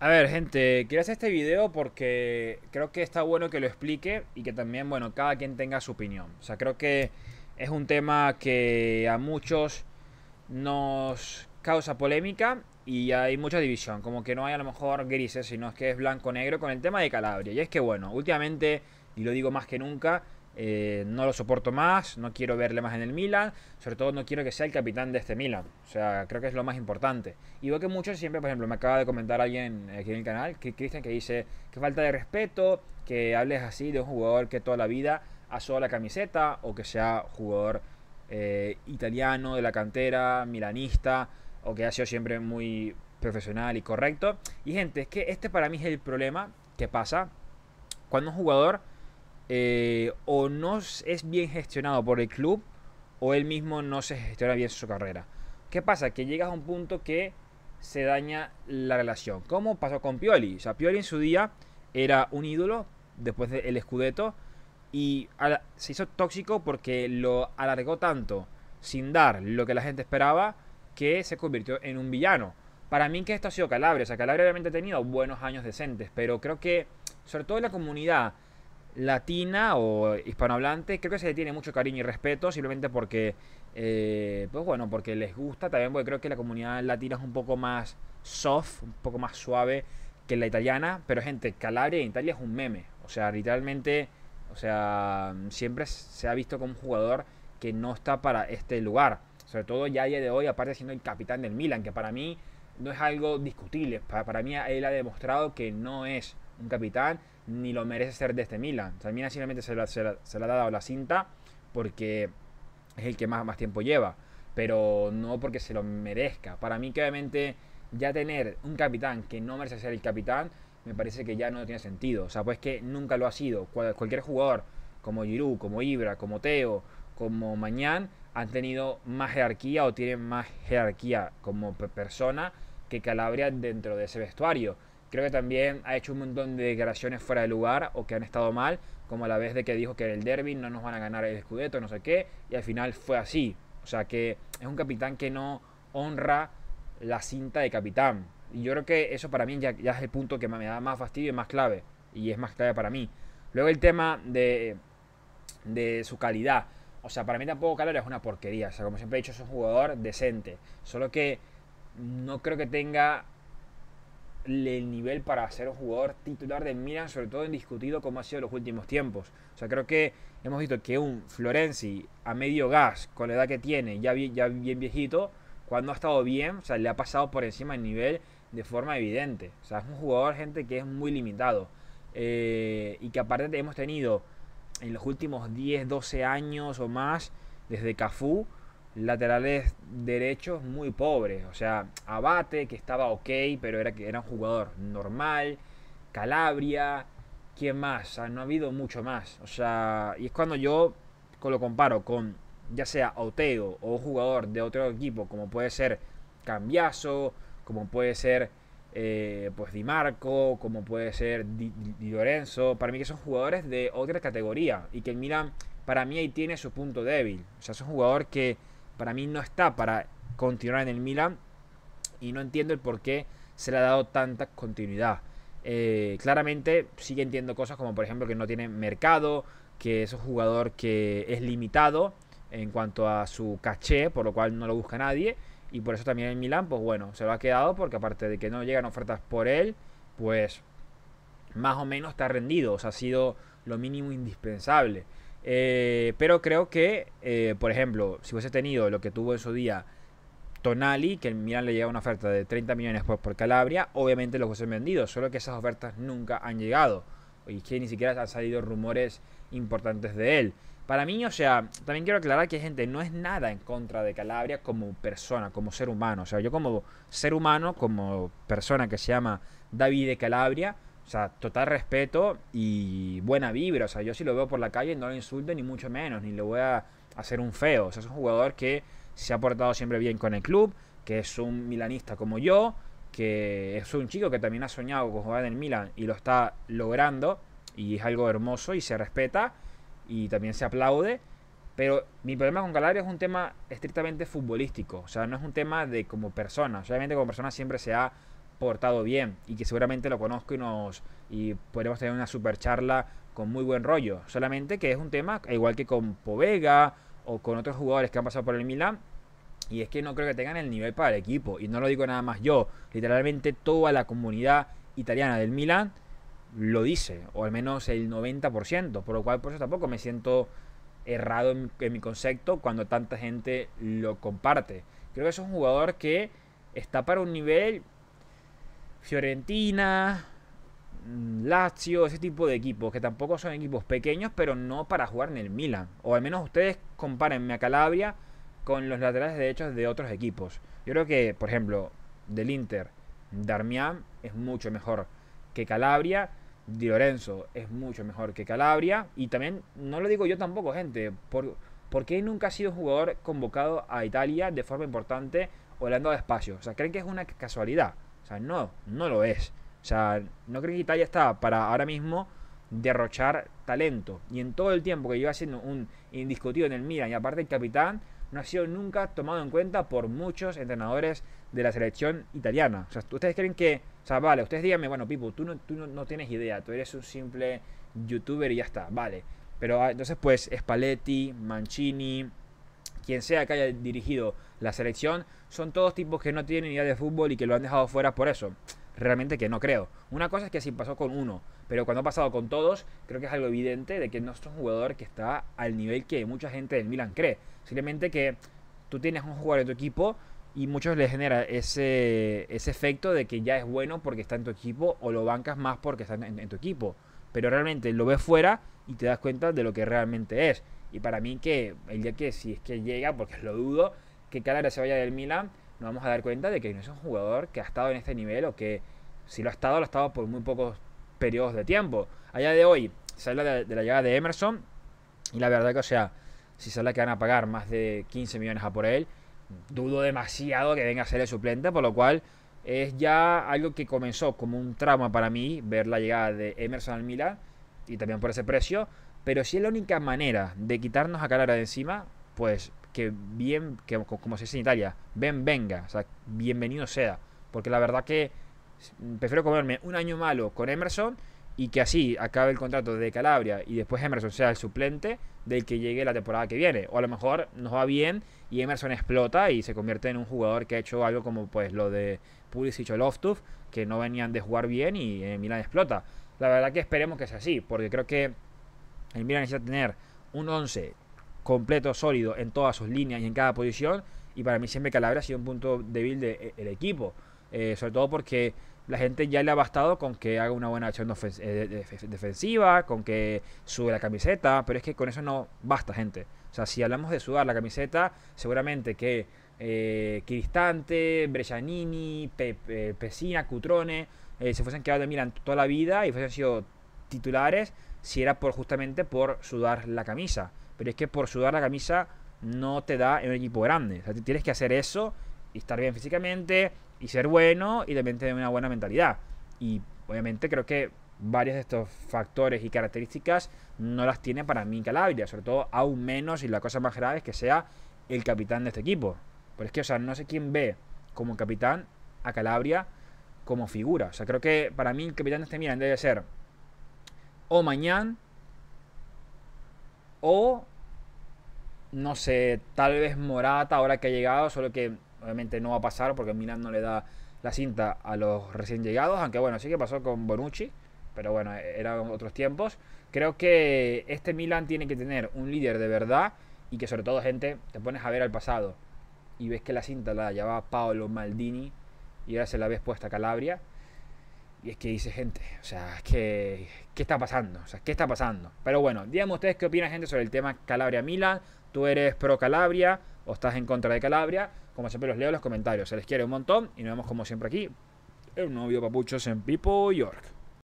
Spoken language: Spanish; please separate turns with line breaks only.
A ver, gente, quiero hacer este video porque creo que está bueno que lo explique y que también, bueno, cada quien tenga su opinión. O sea, creo que es un tema que a muchos nos causa polémica y hay mucha división. Como que no hay a lo mejor grises, sino es que es blanco-negro con el tema de Calabria. Y es que, bueno, últimamente, y lo digo más que nunca, eh, no lo soporto más, no quiero verle más en el Milan, sobre todo no quiero que sea el capitán de este Milan. O sea, creo que es lo más importante. Y veo que muchos siempre, por ejemplo, me acaba de comentar alguien aquí en el canal, Cristian, que dice que falta de respeto, que hables así de un jugador que toda la vida ha la camiseta o que sea jugador eh, italiano de la cantera, milanista, o que ha sido siempre muy profesional y correcto. Y gente, es que este para mí es el problema que pasa cuando un jugador eh, o no es bien gestionado por el club o él mismo no se gestiona bien su carrera. ¿Qué pasa? Que llegas a un punto que se daña la relación. ¿Cómo pasó con Pioli? O sea, Pioli en su día era un ídolo después del Scudetto y se hizo tóxico porque lo alargó tanto sin dar lo que la gente esperaba que se convirtió en un villano. Para mí que esto ha sido Calabria, o sea, Calabria obviamente ha tenido buenos años decentes, pero creo que sobre todo en la comunidad latina o hispanohablante, creo que se le tiene mucho cariño y respeto, simplemente porque, eh, pues bueno, porque les gusta, también porque creo que la comunidad latina es un poco más soft, un poco más suave que la italiana, pero gente, Calabria en Italia es un meme, o sea, literalmente, o sea, siempre se ha visto como un jugador que no está para este lugar, sobre todo ya a día de hoy, aparte siendo el capitán del Milan, que para mí no es algo discutible, para, para mí él ha demostrado que no es un capitán, ni lo merece ser de este Milan. O sea, Milan simplemente se, le ha dado la cinta porque es el que más, más tiempo lleva, pero no porque se lo merezca. Para mí que obviamente ya tener un capitán que no merece ser el capitán, me parece que ya no tiene sentido. O sea, pues que nunca lo ha sido. cualquier jugador como Giroud, como Ibra, como Teo, como Mañán, han tenido más jerarquía o tienen más jerarquía como persona que Calabria dentro de ese vestuario. Creo que también ha hecho un montón de declaraciones fuera de lugar o que han estado mal, como a la vez de que dijo que en el derby no nos van a ganar el escudeto, no sé qué, y al final fue así. O sea que es un capitán que no honra la cinta de capitán. Y yo creo que eso para mí ya, es el punto que me da más fastidio y más clave, y es más clave para mí. Luego el tema de, de su calidad. O sea, para mí tampoco calor es una porquería. O sea, como siempre he dicho, es un jugador decente. Solo que no creo que tenga el nivel para ser un jugador titular de Milan, sobre todo indiscutido como ha sido en los últimos tiempos. O sea, creo que hemos visto que un Florenzi a medio gas, con la edad que tiene, ya, bien, ya bien viejito, cuando ha estado bien, o sea, le ha pasado por encima el nivel de forma evidente. O sea, es un jugador, gente, que es muy limitado. Eh, y que aparte hemos tenido en los últimos 10, 12 años o más, desde Cafú, laterales derechos muy pobres. O sea, Abate, que estaba ok, pero era, era un jugador normal. Calabria, ¿quién más? no ha habido mucho más. O sea, y es cuando yo lo comparo con ya sea Oteo o un jugador de otro equipo, como puede ser cambiaso como puede ser eh, pues Di Marco, como puede ser Di, Lorenzo, para mí que son jugadores de otra categoría y que el para mí ahí tiene su punto débil. O sea, es un jugador que para mí no está para continuar en el Milan y no entiendo el por qué se le ha dado tanta continuidad. Eh, claramente sigue entiendo cosas como por ejemplo que no tiene mercado, que es un jugador que es limitado en cuanto a su caché, por lo cual no lo busca nadie. Y por eso también el Milan, pues bueno, se lo ha quedado porque aparte de que no llegan ofertas por él, pues más o menos está rendido, o sea, ha sido lo mínimo indispensable. Eh, pero creo que, eh, por ejemplo, si hubiese tenido lo que tuvo en su día Tonali, que el Milan le llega una oferta de 30 millones por, Calabria, obviamente los hubiesen vendido, solo que esas ofertas nunca han llegado. Y que ni siquiera han salido rumores importantes de él. Para mí, o sea, también quiero aclarar que, gente, no es nada en contra de Calabria como persona, como ser humano. O sea, yo como ser humano, como persona que se llama David de Calabria, o sea, total respeto y buena vibra. O sea, yo si lo veo por la calle no lo insulto ni mucho menos, ni le voy a hacer un feo. O sea, es un jugador que se ha portado siempre bien con el club, que es un milanista como yo, que es un chico que también ha soñado con jugar en el Milan y lo está logrando y es algo hermoso y se respeta y también se aplaude. Pero mi problema con Calabria es un tema estrictamente futbolístico, o sea, no es un tema de como persona. Obviamente como persona siempre se ha portado bien y que seguramente lo conozco y nos y podremos tener una super charla con muy buen rollo. Solamente que es un tema, igual que con Povega o con otros jugadores que han pasado por el Milan, y es que no creo que tengan el nivel para el equipo. Y no lo digo nada más yo, literalmente toda la comunidad italiana del Milan lo dice, o al menos el 90%, por lo cual por eso tampoco me siento errado en mi concepto cuando tanta gente lo comparte. Creo que es un jugador que está para un nivel Fiorentina, mm, Lazio, ese tipo de equipos, que tampoco son equipos pequeños, pero no para jugar en el Milan. O al menos ustedes compárenme a Calabria con los laterales derechos de otros equipos. Yo creo que, por ejemplo, del Inter, Darmian es mucho mejor que Calabria. Di Lorenzo es mucho mejor que Calabria. Y también, no lo digo yo tampoco, gente, por, qué nunca ha sido jugador convocado a Italia de forma importante o le han O sea, ¿creen que es una casualidad? O sea, no, no lo es. O sea, no creo que Italia está para ahora mismo derrochar talento. Y en todo el tiempo que lleva siendo un indiscutido en el Milan y aparte el capitán, no ha sido nunca tomado en cuenta por muchos entrenadores de la selección italiana. O sea, ustedes creen que, o sea, vale, ustedes díganme, bueno, Pipo, tú no, tú no, no tienes idea, tú eres un simple youtuber y ya está, vale. Pero ah, entonces, pues, Spalletti, Mancini, quien sea que haya dirigido la selección, son todos tipos que no tienen idea de fútbol y que lo han dejado fuera por eso. Realmente que no creo. Una cosa es que así pasó con uno, pero cuando ha pasado con todos, creo que es algo evidente de que no es un jugador que está al nivel que mucha gente del Milan cree. Simplemente que tú tienes un jugador en tu equipo y muchos le genera ese, efecto de que ya es bueno porque está en tu equipo o lo bancas más porque está en tu equipo. Pero realmente lo ves fuera y te das cuenta de lo que realmente es. Y para mí que el día que si es que llega, porque lo dudo, que Calera se vaya del Milan, nos vamos a dar cuenta de que no es un jugador que ha estado en este nivel o que si lo ha estado, lo ha estado por muy pocos periodos de tiempo. Allá de hoy se habla de, la llegada de Emerson y la verdad que, o sea, si se habla que van a pagar más de 15 millones a por él, dudo demasiado que venga a ser el suplente, por lo cual es ya algo que comenzó como un trauma para mí ver la llegada de Emerson al Milan y también por ese precio. Pero si es la única manera de quitarnos a Calabria de encima, pues que bien, que como se dice en Italia, ven, venga, o sea, bienvenido sea. Porque la verdad que mm, prefiero comerme un año malo con Emerson y que así acabe el contrato de Calabria y después Emerson sea el suplente del que llegue la temporada que viene. O a lo mejor nos va bien y Emerson explota y se convierte en un jugador que ha hecho algo como pues lo de Pulisic o Loftus, que no venían de jugar bien y eh, Milan explota. La verdad que esperemos que sea así, porque creo que el Milan necesita tener un 11 completo, sólido en todas sus líneas y en cada posición. Y para mí siempre Calabria ha sido un punto débil del eh, equipo. Eh, sobre todo porque la gente ya le ha bastado con que haga una buena acción eh, defensiva, con que sube la camiseta, pero es que con eso no basta, gente. O sea, si hablamos de sudar la camiseta, seguramente que eh, Cristante, Brescianini, Pesina, Cutrone, se fuesen quedado de Milan toda la vida y fuesen sido titulares si era por justamente por sudar la camisa. Pero es que por sudar la camisa no te da en un equipo grande. O sea, tienes que hacer eso y estar bien físicamente y ser bueno y también tener una buena mentalidad. Y obviamente creo que varios de estos factores y características no las tiene para mí Calabria, sobre todo aún menos y la cosa más grave es que sea el capitán de este equipo. Pero es que, o sea, no sé quién ve como capitán a Calabria como figura. O sea, creo que para mí el capitán de este Milan debe ser o mañana o no sé, tal vez Morata ahora que ha llegado, solo que obviamente no va a pasar porque Milan no le da la cinta a los recién llegados, aunque bueno, sí que pasó con Bonucci, pero bueno, eran otros tiempos. Creo que este Milan tiene que tener un líder de verdad y que sobre todo gente te pones a ver al pasado y ves que la cinta la llevaba Paolo Maldini y ahora se la ves puesta a Calabria. Y es que dice gente, o sea, es que, ¿qué está pasando? O sea, ¿qué está pasando? Pero bueno, díganme ustedes qué opina gente, sobre el tema Calabria-Milan. ¿Tú eres pro Calabria o estás en contra de Calabria? Como siempre, los leo en los comentarios. Se les quiere un montón y nos vemos como siempre aquí el novio papuchos en Pipo York.